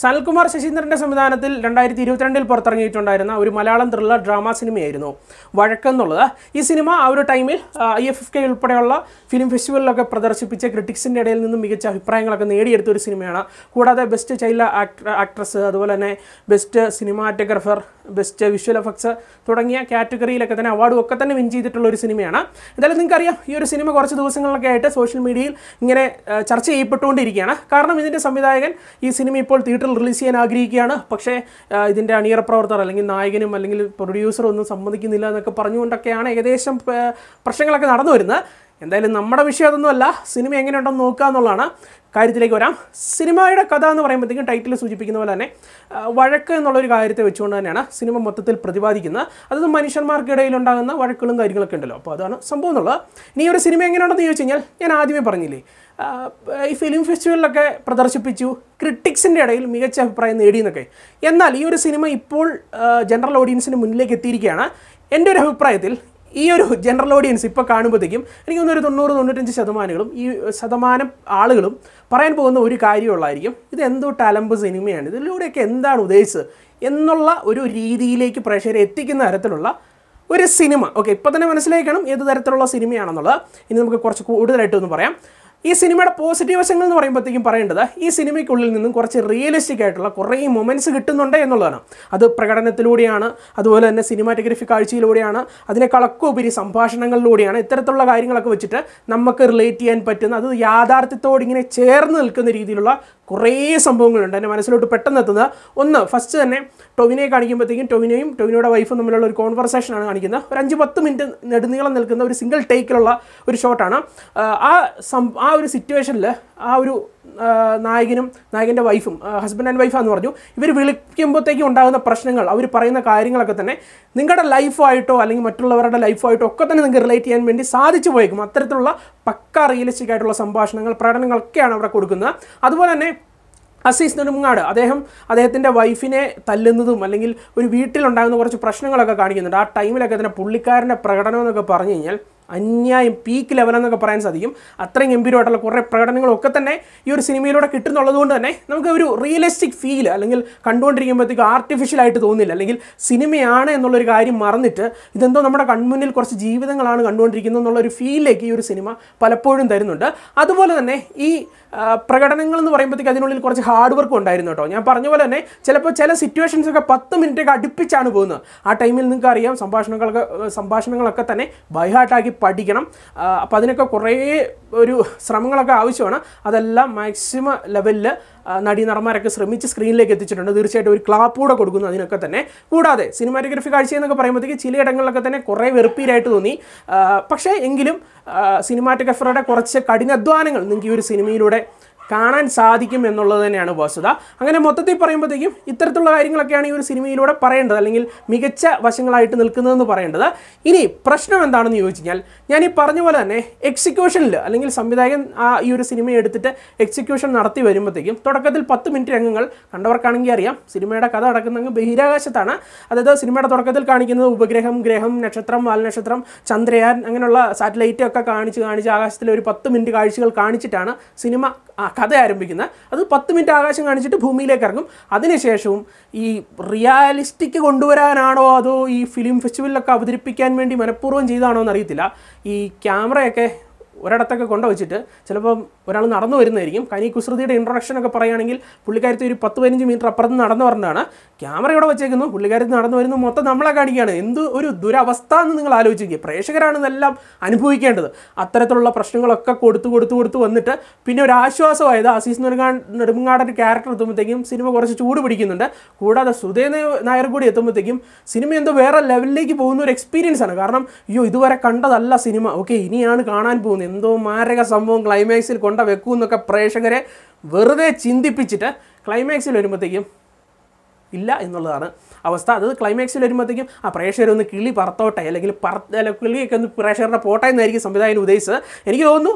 സനൽകുമാർ ശശീന്ദ്രൻ്റെ സംവിധാനത്തിൽ രണ്ടായിരത്തി ഇരുപത്തിരണ്ടിൽ പുറത്തിറങ്ങിയിട്ടുണ്ടായിരുന്ന ഒരു മലയാളം ത്രില്ലർ ഡ്രാമ സിനിമയായിരുന്നു വഴക്കെന്നുള്ളത് ഈ സിനിമ ആ ഒരു ടൈമിൽ ഐ എഫ് എഫ് കെ ഉൾപ്പെടെയുള്ള ഫിലിം ഫെസ്റ്റിവലിലൊക്കെ പ്രദർശിപ്പിച്ച് ക്രിറ്റിക്സിൻ്റെ ഇടയിൽ നിന്നും മികച്ച അഭിപ്രായങ്ങളൊക്കെ നേടിയെടുത്ത ഒരു സിനിമയാണ് കൂടാതെ ബെസ്റ്റ് ചൈൽഡ് ആക്ട്രസ് അതുപോലെ തന്നെ best cinematographer best visual effects തുടങ്ങിയ കാറ്റഗറിയിലൊക്കെ തന്നെ അവാർഡും ഒക്കെ തന്നെ വിൻ ചെയ്തിട്ടുള്ള ഒരു സിനിമയാണ് എന്തായാലും നിങ്ങൾക്കറിയാം ഈ ഒരു സിനിമ കുറച്ച് ദിവസങ്ങളിലൊക്കെ ആയിട്ട് സോഷ്യൽ മീഡിയയിൽ ഇങ്ങനെ ചർച്ച ചെയ്യപ്പെട്ടുകൊണ്ടിരിക്കുകയാണ് കാരണം ഇതിൻ്റെ സംവിധായകൻ ഈ സിനിമ ഇപ്പോൾ തിയേറ്ററിൽ റിലീസ് ചെയ്യാൻ ആഗ്രഹിക്കുകയാണ് പക്ഷേ ഇതിൻ്റെ അണിയറ പ്രവർത്തകർ അല്ലെങ്കിൽ നായകനും അല്ലെങ്കിൽ പ്രൊഡ്യൂസറും ഒന്നും സമ്മതിക്കുന്നില്ല എന്നൊക്കെ പറഞ്ഞുകൊണ്ടൊക്കെയാണ് ഏകദേശം പ്രശ്നങ്ങളൊക്കെ നടന്നു വരുന്നത് എന്തായാലും നമ്മുടെ വിഷയം അതൊന്നുമല്ല സിനിമ എങ്ങനെയുണ്ടെന്ന് നോക്കുക എന്നുള്ളതാണ് കാര്യത്തിലേക്ക് വരാം സിനിമയുടെ കഥ എന്ന് പറയുമ്പോഴത്തേക്കും ടൈറ്റിൽ സൂചിപ്പിക്കുന്ന പോലെ തന്നെ വഴക്ക് എന്നുള്ളൊരു കാര്യത്തെ വെച്ചുകൊണ്ട് തന്നെയാണ് സിനിമ മൊത്തത്തിൽ പ്രതിപാദിക്കുന്നത് അതൊന്നും മനുഷ്യന്മാർക്കിടയിൽ ഉണ്ടാകുന്ന വഴക്കുകളും കാര്യങ്ങളൊക്കെ ഉണ്ടല്ലോ അപ്പോൾ അതാണ് സംഭവം എന്നുള്ളത് ഇനി ഒരു സിനിമ എങ്ങനെയുണ്ടെന്ന് ചോദിച്ചു കഴിഞ്ഞാൽ ഞാൻ ആദ്യമേ പറഞ്ഞില്ലേ ഈ ഫിലിം ഫെസ്റ്റിവലിലൊക്കെ പ്രദർശിപ്പിച്ചു ക്രിട്ടിക്സിൻ്റെ ഇടയിൽ മികച്ച അഭിപ്രായം നേടിയെന്നൊക്കെ എന്നാൽ ഈ ഒരു സിനിമ ഇപ്പോൾ ജനറൽ ഓഡിയൻസിന് മുന്നിലേക്ക് എത്തിയിരിക്കുകയാണ് എൻ്റെ ഒരു അഭിപ്രായത്തിൽ ഈ ഒരു ജനറൽ ഓഡിയൻസ് ഇപ്പോൾ കാണുമ്പോഴത്തേക്കും എനിക്ക് തോന്നുന്നു തൊണ്ണൂറ് തൊണ്ണൂറ്റഞ്ച് ശതമാനങ്ങളും ഈ ശതമാനം ആളുകളും പറയാൻ പോകുന്ന ഒരു കാര്യമുള്ളായിരിക്കും ഇത് എന്തോ ടലമ്പ് സിനിമയാണ് ഇതിലൂടെയൊക്കെ എന്താണ് ഉദ്ദേശിച്ചത് എന്നുള്ള ഒരു രീതിയിലേക്ക് പ്രേക്ഷകരെ എത്തിക്കുന്ന തരത്തിലുള്ള ഒരു സിനിമ ഓക്കെ ഇപ്പോൾ തന്നെ മനസ്സിലാക്കണം ഏത് തരത്തിലുള്ള സിനിമയാണെന്നുള്ളത് ഇനി നമുക്ക് കുറച്ച് കൂടുതലായിട്ടൊന്ന് പറയാം ഈ സിനിമയുടെ പോസിറ്റീവ് വശങ്ങൾ എന്ന് പറയുമ്പോഴത്തേക്കും പറയേണ്ടത് ഈ സിനിമയ്ക്കുള്ളിൽ നിന്നും കുറച്ച് റിയലിസ്റ്റിക് ആയിട്ടുള്ള കുറേ മൊമെൻറ്റ്സ് കിട്ടുന്നുണ്ട് എന്നുള്ളതാണ് അത് പ്രകടനത്തിലൂടെയാണ് അതുപോലെ തന്നെ സിനിമാറ്റഗ്രഫി കാഴ്ചയിലൂടെയാണ് അതിനേക്കാളൊക്കെ ഉപരി സംഭാഷണങ്ങളിലൂടെയാണ് ഇത്തരത്തിലുള്ള കാര്യങ്ങളൊക്കെ വെച്ചിട്ട് നമുക്ക് റിലേറ്റ് ചെയ്യാൻ പറ്റുന്ന അത് യാഥാർത്ഥ്യത്തോട് ഇങ്ങനെ ചേർന്ന് നിൽക്കുന്ന രീതിയിലുള്ള കുറേ സംഭവങ്ങളുണ്ട് എൻ്റെ മനസ്സിലോട്ട് പെട്ടെന്ന് എത്തുന്നത് ഒന്ന് ഫസ്റ്റ് തന്നെ ടൊവിനെ കാണിക്കുമ്പോഴത്തേക്കും ടൊവിനെയും ടൊവിനോയുടെ വൈഫും തമ്മിലുള്ള ഒരു കോൺവെർസേഷനാണ് കാണിക്കുന്നത് ഒരു അഞ്ച് പത്ത് മിനിറ്റ് നെടുനീളം നിൽക്കുന്ന ഒരു സിംഗിൾ ടേക്കിലുള്ള ഒരു ഷോട്ടാണ് ആ സം ആ ഒരു സിറ്റുവേഷനിൽ ആ ഒരു നായകനും നായകൻ്റെ വൈഫും ഹസ്ബൻഡ് ആൻഡ് വൈഫാന്ന് പറഞ്ഞു ഇവർ വിളിക്കുമ്പോഴത്തേക്കും ഉണ്ടാകുന്ന പ്രശ്നങ്ങൾ അവർ പറയുന്ന കാര്യങ്ങളൊക്കെ തന്നെ നിങ്ങളുടെ ലൈഫായിട്ടോ അല്ലെങ്കിൽ മറ്റുള്ളവരുടെ ലൈഫായിട്ടോ ഒക്കെ തന്നെ നിങ്ങൾക്ക് റിലേറ്റ് ചെയ്യാൻ വേണ്ടി സാധിച്ചു പോയേക്കും അത്തരത്തിലുള്ള പക്ക റിയലിസ്റ്റിക് ആയിട്ടുള്ള സംഭാഷണങ്ങൾ പ്രകടനങ്ങളൊക്കെയാണ് അവിടെ കൊടുക്കുന്നത് അതുപോലെ തന്നെ അസീസ് നെടുമുങ്ങാട് അദ്ദേഹം അദ്ദേഹത്തിൻ്റെ വൈഫിനെ തല്ലുന്നതും അല്ലെങ്കിൽ ഒരു വീട്ടിലുണ്ടാകുന്ന കുറച്ച് പ്രശ്നങ്ങളൊക്കെ കാണിക്കുന്നുണ്ട് ആ ടൈമിലൊക്കെ തന്നെ പുള്ളിക്കാരൻ്റെ പ്രകടനം എന്നൊക്കെ പറഞ്ഞു കഴിഞ്ഞാൽ അന്യായം പീക്ക് ലെവലെന്നൊക്കെ പറയാൻ സാധിക്കും അത്രയും ഗംഭീരമായിട്ടുള്ള കുറേ പ്രകടനങ്ങളൊക്കെ തന്നെ ഈ ഒരു സിനിമയിലൂടെ കിട്ടുന്നുള്ളത് കൊണ്ട് തന്നെ നമുക്ക് ഒരു റിയലിസ്റ്റിക് ഫീൽ അല്ലെങ്കിൽ കണ്ടുകൊണ്ടിരിക്കുമ്പോഴത്തേക്ക് ആയിട്ട് തോന്നില്ല അല്ലെങ്കിൽ സിനിമയാണ് എന്നുള്ളൊരു കാര്യം മറന്നിട്ട് ഇതെന്തോ നമ്മുടെ കൺമുന്നിൽ കുറച്ച് ജീവിതങ്ങളാണ് കണ്ടുകൊണ്ടിരിക്കുന്നത് എന്നുള്ളൊരു ഫീലിലേക്ക് ഈ ഒരു സിനിമ പലപ്പോഴും തരുന്നുണ്ട് അതുപോലെ തന്നെ ഈ പ്രകടനങ്ങൾ എന്ന് പറയുമ്പോഴത്തേക്ക് അതിനുള്ളിൽ കുറച്ച് ഹാർഡ് വർക്കും ഉണ്ടായിരുന്നു കേട്ടോ ഞാൻ പറഞ്ഞ പോലെ തന്നെ ചിലപ്പോൾ ചില സിറ്റുവേഷൻസ് ഒക്കെ പത്ത് മിനിറ്റൊക്കെ അടുപ്പിച്ചാണ് പോകുന്നത് ആ ടൈമിൽ നിങ്ങൾക്ക് അറിയാം സംഭാഷണങ്ങളൊക്കെ സംഭാഷണങ്ങളൊക്കെ തന്നെ ബൈഹാർട്ടാക്കി പഠിക്കണം അപ്പോൾ അതിനൊക്കെ കുറേ ഒരു ശ്രമങ്ങളൊക്കെ ആവശ്യമാണ് അതെല്ലാം മാക്സിമം ലെവലിൽ നടീനടന്മാരൊക്കെ ശ്രമിച്ച് സ്ക്രീനിലേക്ക് എത്തിച്ചിട്ടുണ്ട് തീർച്ചയായിട്ടും ഒരു ക്ലാപ്പ് കൂടെ കൊടുക്കുന്നു അതിനൊക്കെ തന്നെ കൂടാതെ സിനിമാറ്റോഗ്രഫി കാഴ്ച എന്നൊക്കെ പറയുമ്പോഴത്തേക്ക് ചിലയിടങ്ങളിലൊക്കെ തന്നെ കുറേ വെറുപ്പീരായിട്ട് തോന്നി പക്ഷേ എങ്കിലും സിനിമാറ്റോഗ്രഫറുടെ കുറച്ച് കഠിനാധ്വാനങ്ങൾ നിങ്ങൾക്ക് ഈ ഒരു സിനിമയിലൂടെ കാണാൻ സാധിക്കും എന്നുള്ളത് തന്നെയാണ് വസ്തുത അങ്ങനെ മൊത്തത്തിൽ പറയുമ്പോഴത്തേക്കും ഇത്തരത്തിലുള്ള കാര്യങ്ങളൊക്കെയാണ് ഈ ഒരു സിനിമയിലൂടെ പറയേണ്ടത് അല്ലെങ്കിൽ മികച്ച വശങ്ങളായിട്ട് നിൽക്കുന്നതെന്ന് പറയേണ്ടത് ഇനി പ്രശ്നം എന്താണെന്ന് ചോദിച്ചു കഴിഞ്ഞാൽ ഞാൻ ഈ പറഞ്ഞ പോലെ തന്നെ എക്സിക്യൂഷനിൽ അല്ലെങ്കിൽ സംവിധായകൻ ആ ഈ ഒരു സിനിമ എടുത്തിട്ട് എക്സിക്യൂഷൻ നടത്തി വരുമ്പോഴത്തേക്കും തുടക്കത്തിൽ പത്ത് മിനിറ്റ് രംഗങ്ങൾ കണ്ടവർക്കാണെങ്കിൽ അറിയാം സിനിമയുടെ കഥ നടക്കുന്നത് ബഹിരാകാശത്താണ് അതായത് സിനിമയുടെ തുടക്കത്തിൽ കാണിക്കുന്നത് ഉപഗ്രഹം ഗ്രഹം നക്ഷത്രം വാൽനക്ഷത്രം ചന്ദ്രയാൻ അങ്ങനെയുള്ള സാറ്റലൈറ്റ് ഒക്കെ കാണിച്ച് കാണിച്ച് ആകാശത്തിലെ ഒരു പത്ത് മിനിറ്റ് കാഴ്ചകൾ കാണിച്ചിട്ടാണ് സിനിമ കഥ ആരംഭിക്കുന്നത് അത് പത്ത് മിനിറ്റ് ആകാശം കാണിച്ചിട്ട് ഭൂമിയിലേക്ക് ഇറങ്ങും അതിനുശേഷവും ഈ റിയാലിസ്റ്റിക് കൊണ്ടുവരാനാണോ അതോ ഈ ഫിലിം ഫെസ്റ്റിവലിലൊക്കെ അവതരിപ്പിക്കാൻ വേണ്ടി മനഃപൂർവ്വം ചെയ്താണോ എന്നറിയത്തില്ല ഈ ക്യാമറയൊക്കെ ഒരിടത്തൊക്കെ കൊണ്ടുവച്ചിട്ട് ചിലപ്പം ഒരാൾ നടന്നു വരുന്നതായിരിക്കും കനി കുസൃതിയുടെ ഇൻട്രൊഡക്ഷൻ ഒക്കെ പറയുകയാണെങ്കിൽ പുള്ളിക്കാരത്തെ ഒരു പത്ത് പതിനഞ്ച് മീറ്റർ അപ്പുറത്ത് നടന്നു പറഞ്ഞാണ് ക്യാമറ ഇവിടെ വെച്ചേക്കുന്നു പുള്ളിക്കാരത്ത് നടന്നു വരുന്നു മൊത്തം നമ്മളെ കാണിക്കുകയാണ് എന്ത് ഒരു ദുരവസ്ഥ എന്ന് നിങ്ങൾ ആലോചിക്കുക പ്രേക്ഷകരാണ് ഇതെല്ലാം അനുഭവിക്കേണ്ടത് അത്തരത്തിലുള്ള പ്രശ്നങ്ങളൊക്കെ കൊടുത്തു കൊടുത്തു കൊടുത്തു വന്നിട്ട് പിന്നെ ഒരു ആശ്വാസമായത് ആസീസ് നെടുങ്ങാ നെടുങ്ങാടൊരു ക്യാരക്ടർ എത്തുമ്പോഴത്തേക്കും സിനിമ കുറച്ച് ചൂട് പിടിക്കുന്നുണ്ട് കൂടാതെ സുധേ നായർ കൂടി എത്തുമ്പോഴത്തേക്കും സിനിമ എന്തോ വേറെ ലെവലിലേക്ക് പോകുന്ന ഒരു എക്സ്പീരിയൻസ് ആണ് കാരണം അയ്യോ ഇതുവരെ കണ്ടതല്ല സിനിമ ഓക്കെ ഇനിയാണ് കാണാൻ പോകുന്നത് പോകുന്നത് എന്തോ മാരക സംഭവം ക്ലൈമാക്സിൽ കൊണ്ട വെക്കൂന്നൊക്കെ പ്രേക്ഷകരെ വെറുതെ ചിന്തിപ്പിച്ചിട്ട് ക്ലൈമാക്സിൽ വരുമ്പോഴത്തേക്കും ഇല്ല എന്നുള്ളതാണ് അവസ്ഥ അത് ക്ലൈമാക്സിൽ വരുമ്പോഴത്തേക്കും ആ ഒന്ന് കിളി പറത്തോട്ടെ അല്ലെങ്കിൽ അല്ലെങ്കിൽ കിളിയൊക്കെ ഒന്ന് പ്രേക്ഷകരുടെ പോട്ടെ എന്നായിരിക്കും സംവിധായകൻ ഉദ്ദേശിച്ചത് എനിക്ക് തോന്നുന്നു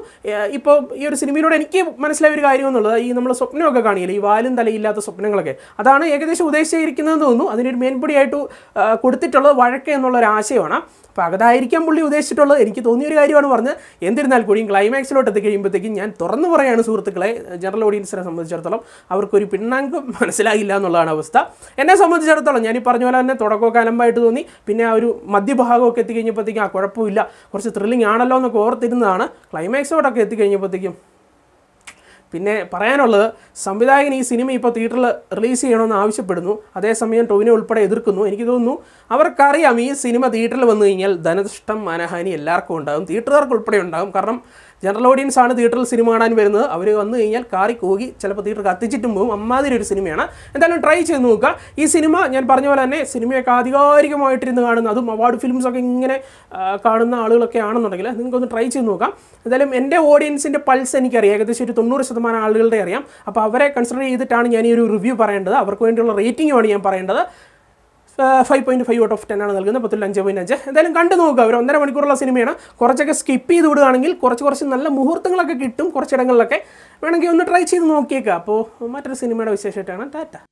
ഇപ്പോൾ ഈ ഒരു സിനിമയിലൂടെ എനിക്ക് മനസ്സിലായ ഒരു കാര്യം എന്നുള്ളത് ഈ നമ്മൾ സ്വപ്നമൊക്കെ കാണിയില്ല ഈ വാലും തലയില്ലാത്ത സ്വപ്നങ്ങളൊക്കെ അതാണ് ഏകദേശം ഉദ്ദേശിച്ചിരിക്കുന്നതെന്ന് തോന്നുന്നു അതിനൊരു മേൻപൊടിയായിട്ട് കൊടുത്തിട്ടുള്ളത് വഴക്ക് എന്നുള്ള ഒരു ആശയമാണ് അപ്പോൾ അതായിരിക്കാൻ പുള്ളി ഉദ്ദേശിച്ചിട്ടുള്ളത് എനിക്ക് തോന്നിയ ഒരു കാര്യമാണ് പറഞ്ഞ് എന്നിരുന്നാൽ കൂടിയും ക്ലൈമാക്സിലോട്ട് എത്തിക്കഴിയുമ്പോഴത്തേക്കും ഞാൻ തുറന്നു പറയാണ് സുഹൃത്തുക്കളെ ജനറൽ ഓഡിയൻസിനെ സംബന്ധിച്ചിടത്തോളം അവർക്കൊരു പിണ്ണാങ്കം മനസ്സിലായില്ല എന്നുള്ളതാണ് അവസ്ഥ എന്നെ സംബന്ധിച്ചിടത്തോളം ഞാൻ ഈ പറഞ്ഞ പോലെ തന്നെ തുടക്കമൊക്കെ അലമ്പായിട്ട് തോന്നി പിന്നെ ആ ഒരു മധ്യഭാഗമൊക്കെ എത്തിക്കഴിഞ്ഞപ്പോഴത്തേക്കും ആ കുഴപ്പമില്ല കുറച്ച് ത്രില്ലിംഗ് ആണല്ലോ എന്നൊക്കെ ഓർത്തിരുന്നതാണ് ക്ലൈമാക്സോടൊക്കെ എത്തിക്കഴിഞ്ഞപ്പോഴത്തേക്കും പിന്നെ പറയാനുള്ളത് സംവിധായകൻ ഈ സിനിമ ഇപ്പോൾ തിയേറ്ററിൽ റിലീസ് ചെയ്യണമെന്ന് ആവശ്യപ്പെടുന്നു അതേസമയം ടോവിനെ ഉൾപ്പെടെ എതിർക്കുന്നു എനിക്ക് തോന്നുന്നു അവർക്കറിയാം ഈ സിനിമ തിയേറ്ററിൽ വന്നു കഴിഞ്ഞാൽ ധനനഷ്ടം മനഹാനി എല്ലാവർക്കും ഉണ്ടാകും തിയേറ്ററുകാർക്ക് ഉൾപ്പെടെ ഉണ്ടാകും കാരണം ജനറൽ ഓഡിയൻസ് ആണ് തിയേറ്ററിൽ സിനിമ കാണാൻ വരുന്നത് അവർ വന്നു കഴിഞ്ഞാൽ കാറി കോകി ചിലപ്പോൾ തിയേറ്റർ കത്തിച്ചിട്ടും പോകും അമ്മാതിരി ഒരു സിനിമയാണ് എന്തായാലും ട്രൈ ചെയ്ത് നോക്കുക ഈ സിനിമ ഞാൻ പറഞ്ഞ പോലെ തന്നെ സിനിമയൊക്കെ ആധികാരികമായിട്ടിരുന്ന് കാണുന്ന അതും അവാർഡ് ഫിലിംസ് ഒക്കെ ഇങ്ങനെ കാണുന്ന ആളുകളൊക്കെ ആണെന്നുണ്ടെങ്കിൽ നിങ്ങൾക്കൊന്ന് ട്രൈ ചെയ്ത് നോക്കാം എന്തായാലും എൻ്റെ ഓഡിയൻസിൻ്റെ പൾസ് എനിക്കറിയാം ഏകദേശം ഒരു തൊണ്ണൂറ് ശതമാനം ആളുകളുടെ അറിയാം അപ്പോൾ അവരെ കൺസിഡർ ചെയ്തിട്ടാണ് ഞാൻ ഈ ഒരു റിവ്യൂ പറയേണ്ടത് അവർക്ക് വേണ്ടിയുള്ള റേറ്റിംഗുമാണ് ഞാൻ പറയേണ്ടത് five point five out of ten ആണ് നൽകുന്നത് പത്തിൽ അഞ്ച് പോയിൻറ്റ് അഞ്ച് എന്തായാലും കണ്ടു നോക്കുക അവർ ഒന്നര മണിക്കൂറുള്ള സിനിമയാണ് കുറച്ചൊക്കെ സ്കിപ്പ് ചെയ്ത് വിടുകയാണെങ്കിൽ കുറച്ച് കുറച്ച് നല്ല മുഹൂർത്തങ്ങളൊക്കെ കിട്ടും കുറച്ചിടങ്ങളിലൊക്കെ വേണമെങ്കിൽ ഒന്ന് ട്രൈ ചെയ്ത് നോക്കിയേക്കുക അപ്പോൾ മറ്റൊരു സിനിമയുടെ വിശേഷമായിട്ടാണ് ടാറ്റ